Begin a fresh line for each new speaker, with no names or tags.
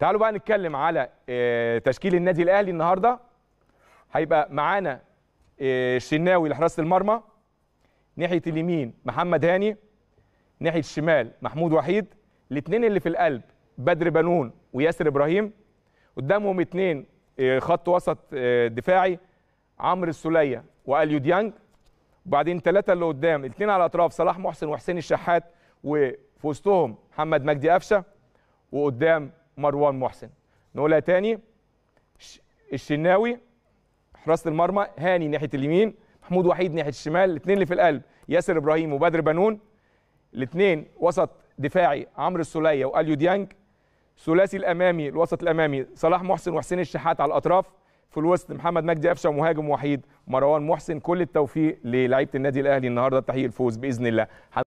تعالوا بقى نتكلم على آه، تشكيل النادي الاهلي النهارده هيبقى معانا آه، الشناوي لحراسه المرمى ناحيه اليمين محمد هاني ناحيه الشمال محمود وحيد الاثنين اللي في القلب بدر بنون وياسر ابراهيم قدامهم اثنين آه، خط وسط دفاعي عمرو السوليه واليو ديانج وبعدين ثلاثه اللي قدام الاثنين على الاطراف صلاح محسن وحسين الشحات وفي وسطهم محمد مجدي قفشه وقدام مروان محسن نقولها تاني الشناوي حراسه المرمى هاني ناحيه اليمين محمود وحيد ناحيه الشمال الاثنين اللي في القلب ياسر ابراهيم وبدر بنون الاثنين وسط دفاعي عمرو السوليه واليو ديانج ثلاثي الامامي الوسط الامامي صلاح محسن وحسين الشحات على الاطراف في الوسط محمد مجدي قفشه ومهاجم وحيد مروان محسن كل التوفيق للعيبه النادي الاهلي النهارده تحقيق الفوز باذن الله